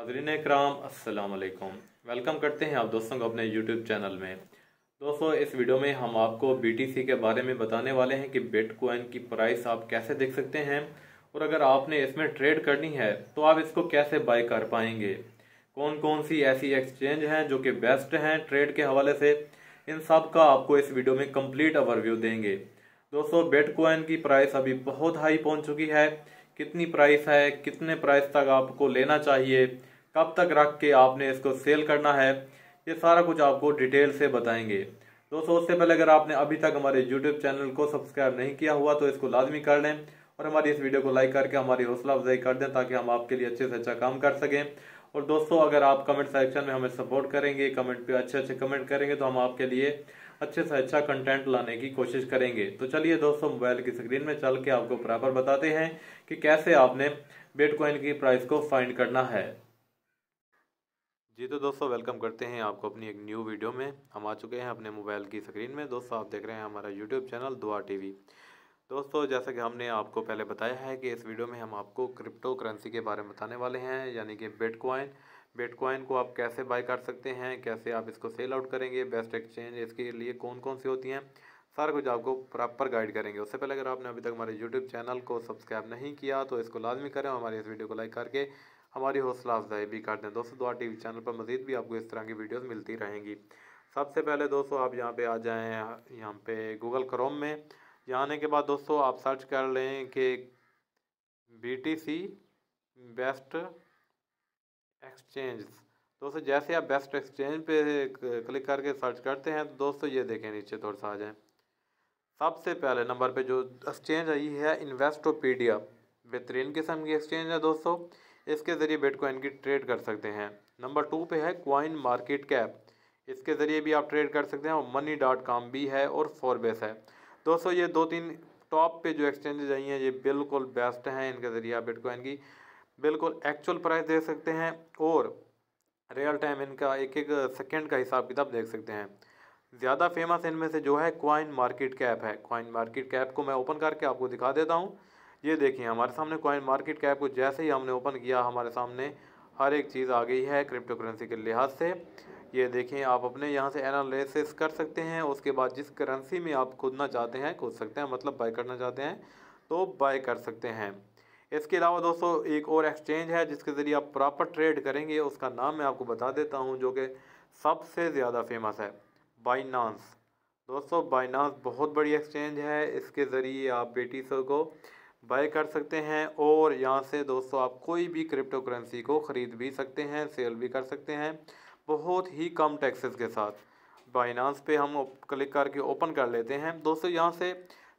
नाजरीन कराम असलकम वेलकम करते हैं आप दोस्तों को अपने यूट्यूब चैनल में दोस्तों इस वीडियो में हम आपको सी के बारे में बताने वाले हैं कि कोइन की प्राइस आप कैसे देख सकते हैं और अगर आपने इसमें ट्रेड करनी है तो आप इसको कैसे बाई कर पाएंगे कौन कौन सी ऐसी एक्सचेंज हैं जो कि बेस्ट हैं ट्रेड के हवाले से इन सब का आपको इस वीडियो में कम्प्लीट ओवरव्यू देंगे दोस्तों बेटकॉइन की प्राइस अभी बहुत हाई पहुँच चुकी है कितनी प्राइस है कितने प्राइस तक आपको लेना चाहिए कब तक रख के आपने इसको सेल करना है ये सारा कुछ आपको डिटेल से बताएंगे दोस्तों उससे पहले अगर आपने अभी तक हमारे यूट्यूब चैनल को सब्सक्राइब नहीं किया हुआ तो इसको लाजमी कर लें और हमारी इस वीडियो को लाइक करके हमारी हौसला अफजाई कर दें ताकि हम आपके लिए अच्छे से अच्छा काम कर सकें और दोस्तों अगर आप कमेंट सेक्शन में हमें सपोर्ट करेंगे कमेंट पे अच्छे अच्छे कमेंट करेंगे तो हम आपके लिए अच्छे से अच्छा कंटेंट लाने की कोशिश करेंगे तो चलिए दोस्तों मोबाइल की स्क्रीन में चल के आपको बराबर बताते हैं कि कैसे आपने बिटकॉइन की प्राइस को फाइंड करना है जी तो दोस्तों वेलकम करते हैं आपको अपनी एक न्यू वीडियो में हम आ चुके हैं अपने मोबाइल की स्क्रीन में दोस्तों आप देख रहे हैं हमारा यूट्यूब चैनल दुआ टी दोस्तों जैसा कि हमने आपको पहले बताया है कि इस वीडियो में हम आपको क्रिप्टो करेंसी के बारे में बताने वाले हैं यानी कि बिटकॉइन बिटकॉइन को आप कैसे बाय कर सकते हैं कैसे आप इसको सेल आउट करेंगे बेस्ट एक्सचेंज इसके लिए कौन कौन सी होती हैं सारा कुछ आपको प्रॉपर गाइड करेंगे उससे पहले अगर आपने अभी तक हमारे यूट्यूब चैनल को सब्सक्राइब नहीं किया तो इसको लाजमी करें हमारे इस वीडियो को लाइक करके हमारी हौसला अफजाई भी कर दें दोस्तों दुआ टी चैनल पर मज़ीद भी आपको इस तरह की वीडियोज़ मिलती रहेंगी सबसे पहले दोस्तों आप यहाँ पर आ जाएँ यहाँ पर गूगल क्रोम में यहाँ आने के बाद दोस्तों आप सर्च कर लें कि बी बेस्ट एक्सचेंज दोस्तों जैसे आप बेस्ट एक्सचेंज पे क्लिक करके सर्च करते हैं तो दोस्तों ये देखें नीचे थोड़ा सा आ जाए सबसे पहले नंबर पे जो एक्सचेंज आई है इन्वेस्टोपीडिया बेहतरीन किस्म की एक्सचेंज है दोस्तों इसके ज़रिए बिटकॉइन की ट्रेड कर सकते हैं नंबर टू पे है कोइन मार्केट कैप इसके ज़रिए भी आप ट्रेड कर सकते हैं मनी डॉट कॉम भी है और फोरबेस है दोस्तों ये दो तीन टॉप पे जो एक्सचेंजेज आई हैं ये बिल्कुल बेस्ट हैं इनके ज़रिए आप बिटकॉइन की बिल्कुल एक्चुअल प्राइस देख सकते हैं और रियल टाइम इनका एक एक सेकेंड का हिसाब किताब देख सकते हैं ज़्यादा फेमस इनमें से जो है क्वाइन मार्केट कैप है क्वाइन मार्केट कैप को मैं ओपन करके आपको दिखा देता हूँ ये देखिए हमारे सामने क्वाइन मार्केट कैप को जैसे ही हमने ओपन किया हमारे सामने हर एक चीज़ आ गई है क्रिप्टो करेंसी के लिहाज से ये देखें आप अपने यहाँ से एनालिसिस कर सकते हैं उसके बाद जिस करेंसी में आप खुदना चाहते हैं कूद सकते हैं मतलब बाय करना चाहते हैं तो बाय कर सकते हैं इसके अलावा दोस्तों एक और एक्सचेंज है जिसके ज़रिए आप प्रॉपर ट्रेड करेंगे उसका नाम मैं आपको बता देता हूँ जो कि सबसे ज़्यादा फेमस है बाइनांस दोस्तों बाइनांस बहुत बड़ी एक्सचेंज है इसके ज़रिए आप बेटी को बाय कर सकते हैं और यहाँ से दोस्तों आप कोई भी क्रिप्टो करेंसी को ख़रीद भी सकते हैं सेल भी कर सकते हैं बहुत ही कम टैक्सेस के साथ बाइनांस पे हम क्लिक करके ओपन कर लेते हैं दोस्तों यहाँ से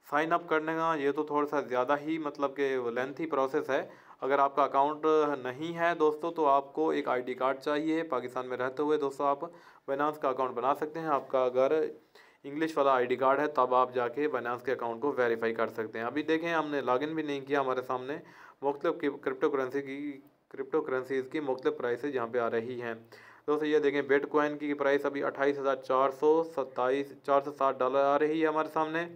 साइन अप करने का ये तो थोड़ा सा ज़्यादा ही मतलब कि लेंथी प्रोसेस है अगर आपका अकाउंट नहीं है दोस्तों तो आपको एक आईडी कार्ड चाहिए पाकिस्तान में रहते हुए दोस्तों आप बनास का अकाउंट बना सकते हैं आपका अगर इंग्लिश वाला आईडी कार्ड है तब आप जाके बैनास के अकाउंट को वेरीफाई कर सकते हैं अभी देखें हमने लॉगिन भी नहीं किया हमारे सामने मुख्तु क्रिप्टो करेंसी की क्रिप्टो करेंसीज़ की मुख्तु प्राइस यहाँ पर आ रही हैं दोस्तों ये देखें बेट की प्राइस अभी अट्ठाईस हज़ार चार सौ सत्ताईस चार सौ डॉलर आ रही है हमारे सामने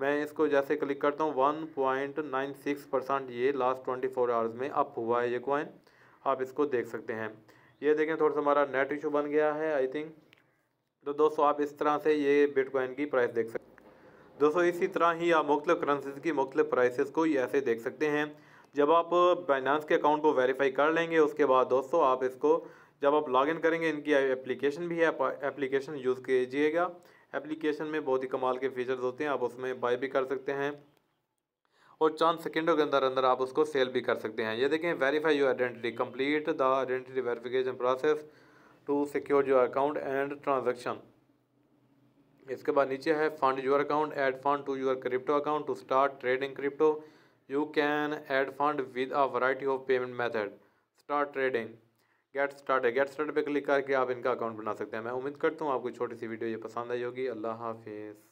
मैं इसको जैसे क्लिक करता हूँ one point nine six percent ये लास्ट ट्वेंटी फोर आवर्स में अप हुआ है ये कॉइन आप इसको देख सकते हैं ये देखें थोड़ा सा हमारा नेट इशू बन गया है आई थिंक तो दोस्तों आप इस तरह से ये बिटकॉइन की प्राइस देख सकते दोस्तों इसी तरह ही आप मुख्तु करेंसीज की मुख्तु प्राइसेस को ऐसे देख सकते हैं जब आप बाइनांस के अकाउंट को वेरीफाई कर लेंगे उसके बाद दोस्तों आप इसको जब आप लॉगिन करेंगे इनकी एप्लीकेशन भी है एप्लीकेशन यूज़ कीजिएगा एप्लीकेशन में बहुत ही कमाल के फीचर्स होते हैं आप उसमें बाय भी कर सकते हैं और चंद सेकेंडों के अंदर अंदर आप उसको सेल भी कर सकते हैं ये देखें verify your identity complete the identity verification process to secure your account and transaction इसके बाद नीचे है fund your account add fund to your crypto account to start trading crypto you can add fund with a variety of payment method start trading get start है get start पे click करके आप इनका account बना सकते हैं मैं उम्मीद करता हूँ आपको छोटी सी वीडियो ये पसंद आई होगी अल्लाह हाफिज़